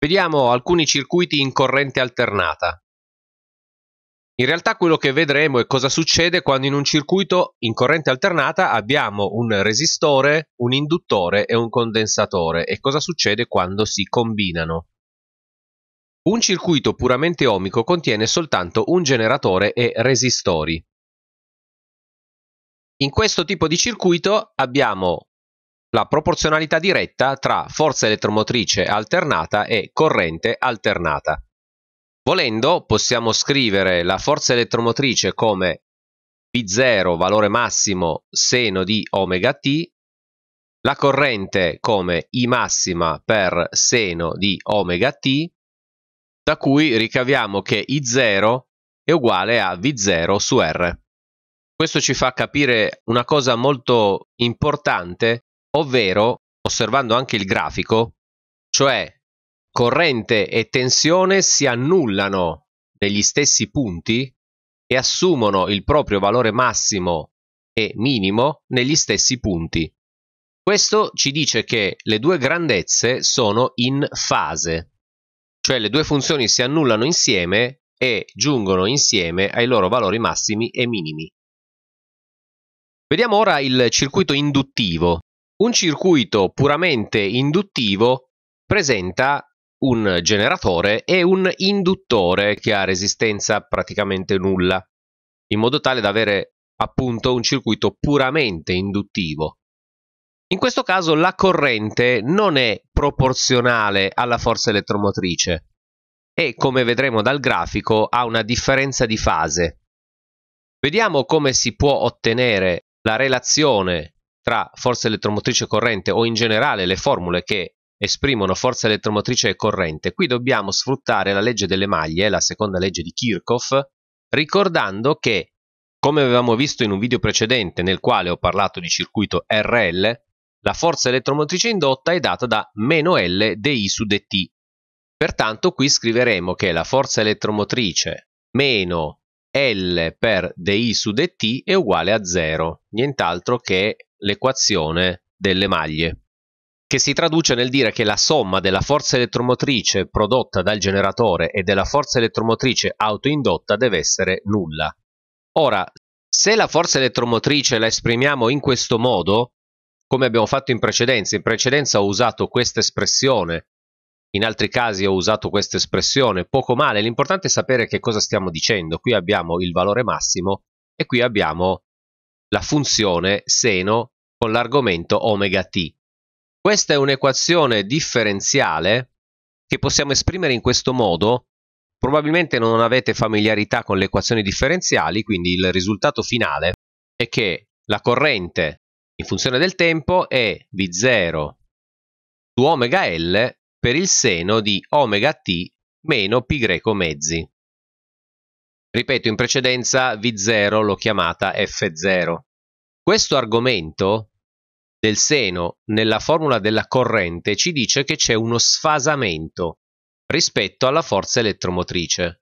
Vediamo alcuni circuiti in corrente alternata. In realtà quello che vedremo è cosa succede quando in un circuito in corrente alternata abbiamo un resistore, un induttore e un condensatore e cosa succede quando si combinano. Un circuito puramente ohmico contiene soltanto un generatore e resistori. In questo tipo di circuito abbiamo la proporzionalità diretta tra forza elettromotrice alternata e corrente alternata. Volendo possiamo scrivere la forza elettromotrice come v 0 valore massimo seno di ωt, la corrente come I massima per seno di ωt, da cui ricaviamo che I0 è uguale a V0 su R. Questo ci fa capire una cosa molto importante ovvero osservando anche il grafico, cioè corrente e tensione si annullano negli stessi punti e assumono il proprio valore massimo e minimo negli stessi punti. Questo ci dice che le due grandezze sono in fase, cioè le due funzioni si annullano insieme e giungono insieme ai loro valori massimi e minimi. Vediamo ora il circuito induttivo. Un circuito puramente induttivo presenta un generatore e un induttore che ha resistenza praticamente nulla, in modo tale da avere appunto un circuito puramente induttivo. In questo caso la corrente non è proporzionale alla forza elettromotrice e, come vedremo dal grafico, ha una differenza di fase. Vediamo come si può ottenere la relazione tra forza elettromotrice e corrente o in generale le formule che esprimono forza elettromotrice e corrente, qui dobbiamo sfruttare la legge delle maglie, la seconda legge di Kirchhoff, ricordando che, come avevamo visto in un video precedente nel quale ho parlato di circuito RL, la forza elettromotrice indotta è data da meno L di su dt. Pertanto qui scriveremo che la forza elettromotrice meno L per di su dt è uguale a 0, nient'altro che l'equazione delle maglie, che si traduce nel dire che la somma della forza elettromotrice prodotta dal generatore e della forza elettromotrice autoindotta deve essere nulla. Ora, se la forza elettromotrice la esprimiamo in questo modo, come abbiamo fatto in precedenza, in precedenza ho usato questa espressione, in altri casi ho usato questa espressione, poco male, l'importante è sapere che cosa stiamo dicendo. Qui abbiamo il valore massimo e qui abbiamo la funzione seno con l'argomento omega t. Questa è un'equazione differenziale che possiamo esprimere in questo modo. Probabilmente non avete familiarità con le equazioni differenziali, quindi il risultato finale è che la corrente in funzione del tempo è V0 su omega L per il seno di omega t meno pi greco mezzi. Ripeto, in precedenza V0 l'ho chiamata F0. Questo argomento del seno nella formula della corrente ci dice che c'è uno sfasamento rispetto alla forza elettromotrice.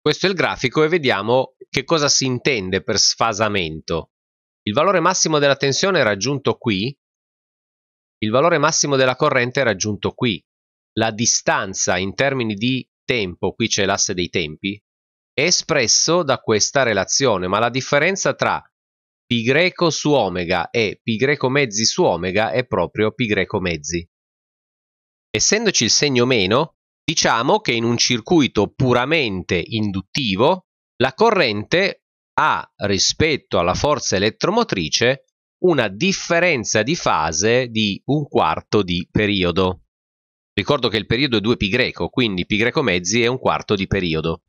Questo è il grafico e vediamo che cosa si intende per sfasamento. Il valore massimo della tensione è raggiunto qui, il valore massimo della corrente è raggiunto qui. La distanza in termini di tempo, qui c'è l'asse dei tempi, espresso da questa relazione, ma la differenza tra π greco su omega e π greco mezzi su omega è proprio π greco mezzi. Essendoci il segno meno, diciamo che in un circuito puramente induttivo la corrente ha rispetto alla forza elettromotrice una differenza di fase di un quarto di periodo. Ricordo che il periodo è 2π, quindi π mezzi è un quarto di periodo.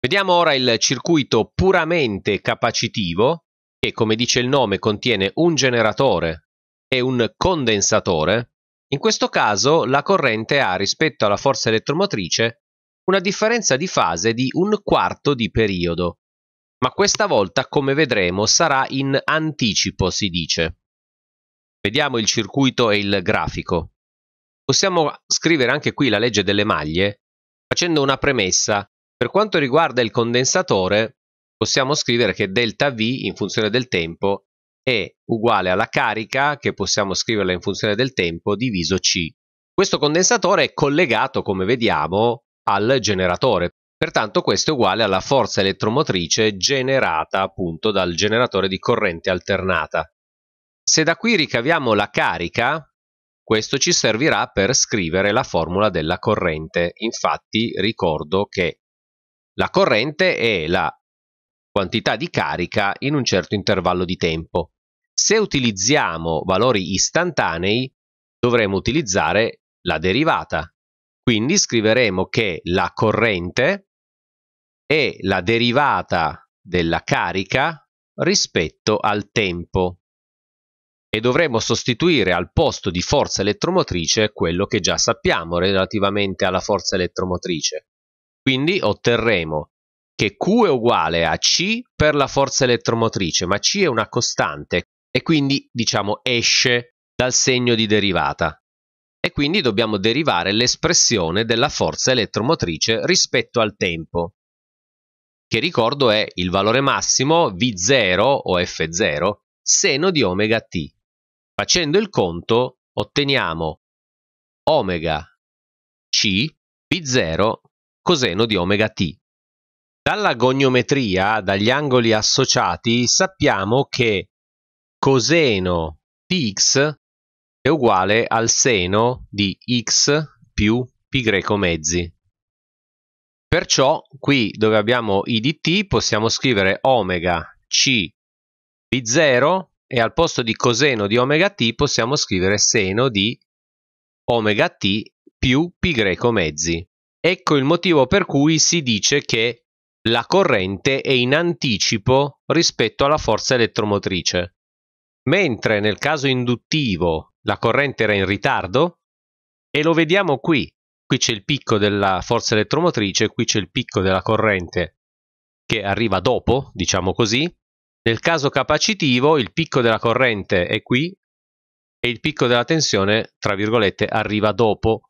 Vediamo ora il circuito puramente capacitivo che, come dice il nome, contiene un generatore e un condensatore. In questo caso la corrente ha rispetto alla forza elettromotrice una differenza di fase di un quarto di periodo, ma questa volta, come vedremo, sarà in anticipo, si dice. Vediamo il circuito e il grafico. Possiamo scrivere anche qui la legge delle maglie facendo una premessa per quanto riguarda il condensatore, possiamo scrivere che ΔV in funzione del tempo è uguale alla carica, che possiamo scriverla in funzione del tempo, diviso C. Questo condensatore è collegato, come vediamo, al generatore. Pertanto questo è uguale alla forza elettromotrice generata appunto dal generatore di corrente alternata. Se da qui ricaviamo la carica, questo ci servirà per scrivere la formula della corrente. Infatti ricordo che la corrente è la quantità di carica in un certo intervallo di tempo. Se utilizziamo valori istantanei dovremo utilizzare la derivata. Quindi scriveremo che la corrente è la derivata della carica rispetto al tempo e dovremo sostituire al posto di forza elettromotrice quello che già sappiamo relativamente alla forza elettromotrice, quindi otterremo che Q è uguale a C per la forza elettromotrice, ma C è una costante e quindi diciamo esce dal segno di derivata. E quindi dobbiamo derivare l'espressione della forza elettromotrice rispetto al tempo, che ricordo è il valore massimo V0 o F0 seno di omega t. Facendo il conto otteniamo omega c V0 coseno di omega t. Dalla goniometria, dagli angoli associati, sappiamo che coseno di x è uguale al seno di x più π mezzi. Perciò qui dove abbiamo i di t possiamo scrivere omega c b0 e al posto di coseno di omega t possiamo scrivere seno di omega t più π mezzi. Ecco il motivo per cui si dice che la corrente è in anticipo rispetto alla forza elettromotrice. Mentre nel caso induttivo la corrente era in ritardo, e lo vediamo qui, qui c'è il picco della forza elettromotrice, qui c'è il picco della corrente che arriva dopo, diciamo così, nel caso capacitivo il picco della corrente è qui e il picco della tensione, tra virgolette, arriva dopo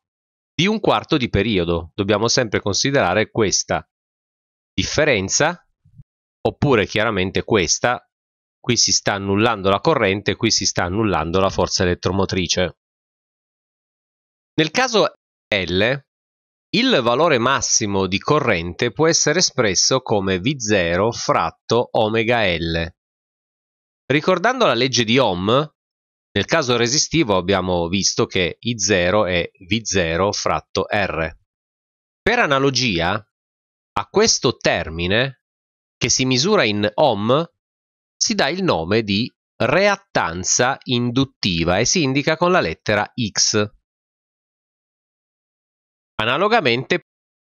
di un quarto di periodo. Dobbiamo sempre considerare questa differenza, oppure chiaramente questa, qui si sta annullando la corrente, qui si sta annullando la forza elettromotrice. Nel caso L, il valore massimo di corrente può essere espresso come V0 fratto ωL. Ricordando la legge di Ohm, nel caso resistivo abbiamo visto che I0 è V0 fratto R. Per analogia, a questo termine, che si misura in ohm, si dà il nome di reattanza induttiva e si indica con la lettera X. Analogamente,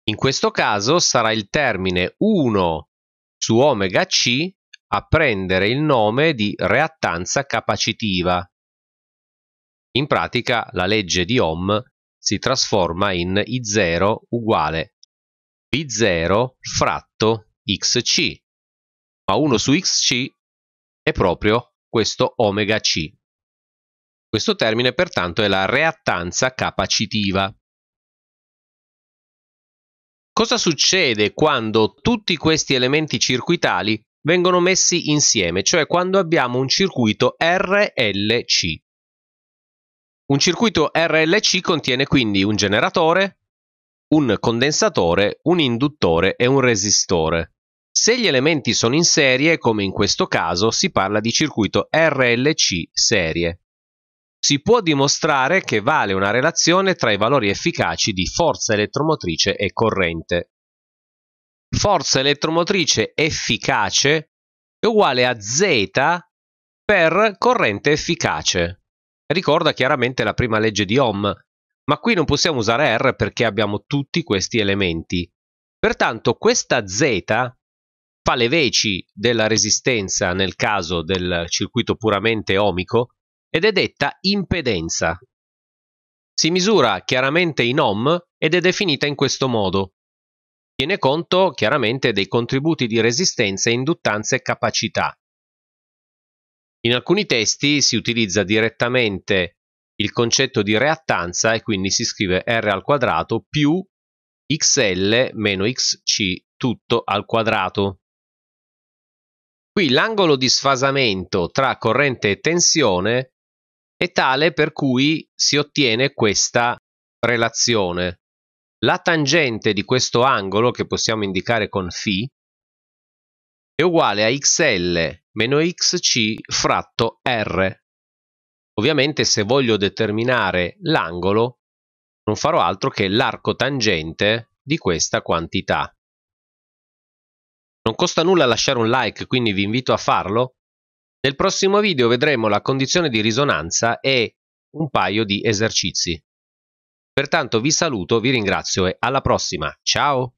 in questo caso sarà il termine 1 su omega C a prendere il nome di reattanza capacitiva in pratica la legge di Ohm si trasforma in I0 uguale v 0 fratto xc, ma 1 su xc è proprio questo omega c. Questo termine pertanto è la reattanza capacitiva. Cosa succede quando tutti questi elementi circuitali vengono messi insieme, cioè quando abbiamo un circuito RLC? Un circuito RLC contiene quindi un generatore, un condensatore, un induttore e un resistore. Se gli elementi sono in serie, come in questo caso, si parla di circuito RLC serie. Si può dimostrare che vale una relazione tra i valori efficaci di forza elettromotrice e corrente. Forza elettromotrice efficace è uguale a Z per corrente efficace ricorda chiaramente la prima legge di Ohm, ma qui non possiamo usare R perché abbiamo tutti questi elementi. Pertanto questa Z fa le veci della resistenza nel caso del circuito puramente ohmico ed è detta impedenza. Si misura chiaramente in ohm ed è definita in questo modo. Tiene conto chiaramente dei contributi di resistenza, induttanza e capacità in alcuni testi si utilizza direttamente il concetto di reattanza e quindi si scrive R al quadrato più XL meno XC tutto al quadrato. Qui l'angolo di sfasamento tra corrente e tensione è tale per cui si ottiene questa relazione. La tangente di questo angolo, che possiamo indicare con φ, è uguale a XL meno xc fratto r. Ovviamente se voglio determinare l'angolo non farò altro che l'arco tangente di questa quantità. Non costa nulla lasciare un like, quindi vi invito a farlo. Nel prossimo video vedremo la condizione di risonanza e un paio di esercizi. Pertanto vi saluto, vi ringrazio e alla prossima. Ciao!